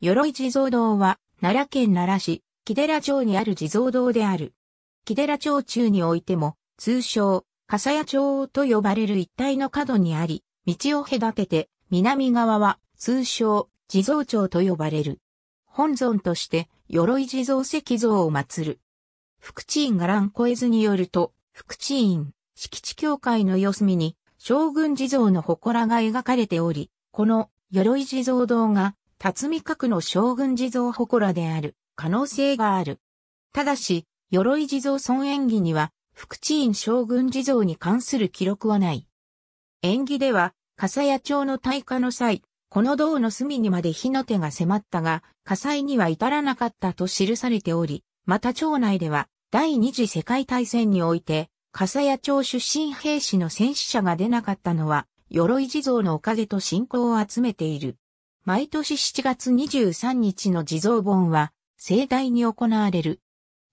鎧地蔵堂は、奈良県奈良市、木寺町にある地蔵堂である。木寺町中においても、通称、笠谷町と呼ばれる一帯の角にあり、道を隔てて、南側は、通称、地蔵町と呼ばれる。本尊として、鎧地蔵石像を祀る。福知院が乱越図によると、福知院、敷地境界の四隅に、将軍地蔵の祠が描かれており、この、鎧地蔵堂が、辰巳閣の将軍地蔵祠である可能性がある。ただし、鎧地蔵尊演技には、福知院将軍地蔵に関する記録はない。演技では、笠谷町の大火の際、この銅の隅にまで火の手が迫ったが、火災には至らなかったと記されており、また町内では、第二次世界大戦において、笠谷町出身兵士の戦死者が出なかったのは、鎧地蔵のおかげと信仰を集めている。毎年7月23日の地蔵盆は、盛大に行われる。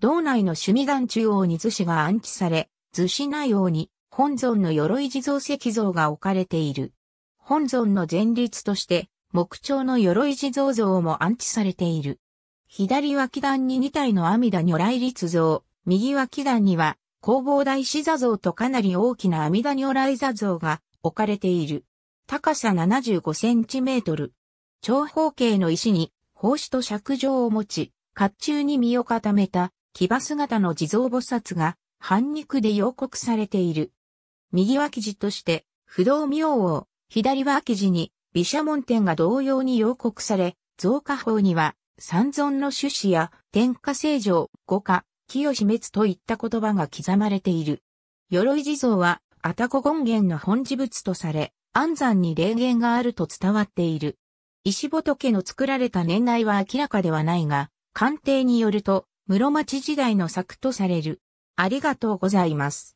道内の趣味団中央に図紙が安置され、図紙内央に本尊の鎧地蔵石像が置かれている。本尊の前立として、木彫の鎧地蔵像も安置されている。左脇段に2体の阿弥陀如来立像、右脇段には弘法大師座像とかなり大きな阿弥陀如来座像が置かれている。高さ75センチメートル、長方形の石に、宝子と尺状を持ち、甲冑に身を固めた、騎馬姿の地蔵菩薩が、半肉で養国されている。右脇地として、不動明王、左脇地に、毘沙門天が同様に養国され、増加法には、三尊の種子や、天下聖上、五下、清滅といった言葉が刻まれている。鎧地蔵は、愛宕権現の本事物とされ、安山に霊言があると伝わっている。石仏の作られた年代は明らかではないが、鑑定によると、室町時代の作とされる。ありがとうございます。